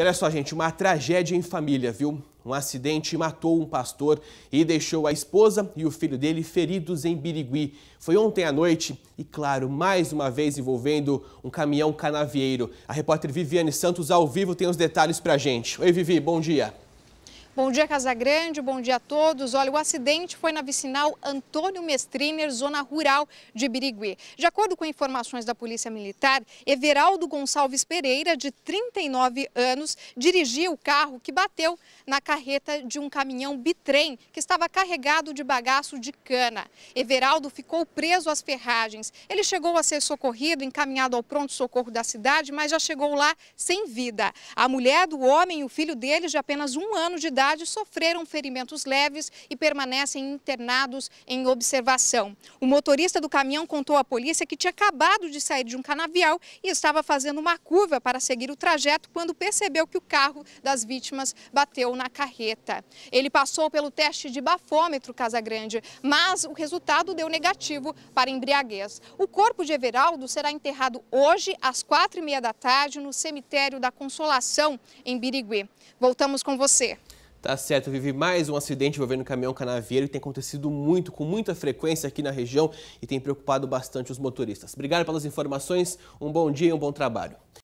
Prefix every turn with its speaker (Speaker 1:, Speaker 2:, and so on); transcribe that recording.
Speaker 1: E olha só, gente, uma tragédia em família, viu? Um acidente matou um pastor e deixou a esposa e o filho dele feridos em Birigui. Foi ontem à noite e, claro, mais uma vez envolvendo um caminhão canavieiro. A repórter Viviane Santos, ao vivo, tem os detalhes pra gente. Oi, Vivi, bom dia.
Speaker 2: Bom dia, Casagrande. Bom dia a todos. Olha, o acidente foi na vicinal Antônio Mestriner, zona rural de Birigui. De acordo com informações da Polícia Militar, Everaldo Gonçalves Pereira, de 39 anos, dirigia o carro que bateu na carreta de um caminhão bitrem que estava carregado de bagaço de cana. Everaldo ficou preso às ferragens. Ele chegou a ser socorrido, encaminhado ao pronto-socorro da cidade, mas já chegou lá sem vida. A mulher do homem e o filho dele, de apenas um ano de idade, cidade sofreram ferimentos leves e permanecem internados em observação. O motorista do caminhão contou à polícia que tinha acabado de sair de um canavial e estava fazendo uma curva para seguir o trajeto quando percebeu que o carro das vítimas bateu na carreta. Ele passou pelo teste de bafômetro Casa Grande, mas o resultado deu negativo para embriaguez. O corpo de Everaldo será enterrado hoje às quatro e meia da tarde no cemitério da Consolação, em Birigui. Voltamos com você.
Speaker 1: Tá certo, vive mais um acidente envolvendo o caminhão canavieiro que tem acontecido muito, com muita frequência aqui na região e tem preocupado bastante os motoristas. Obrigado pelas informações, um bom dia e um bom trabalho.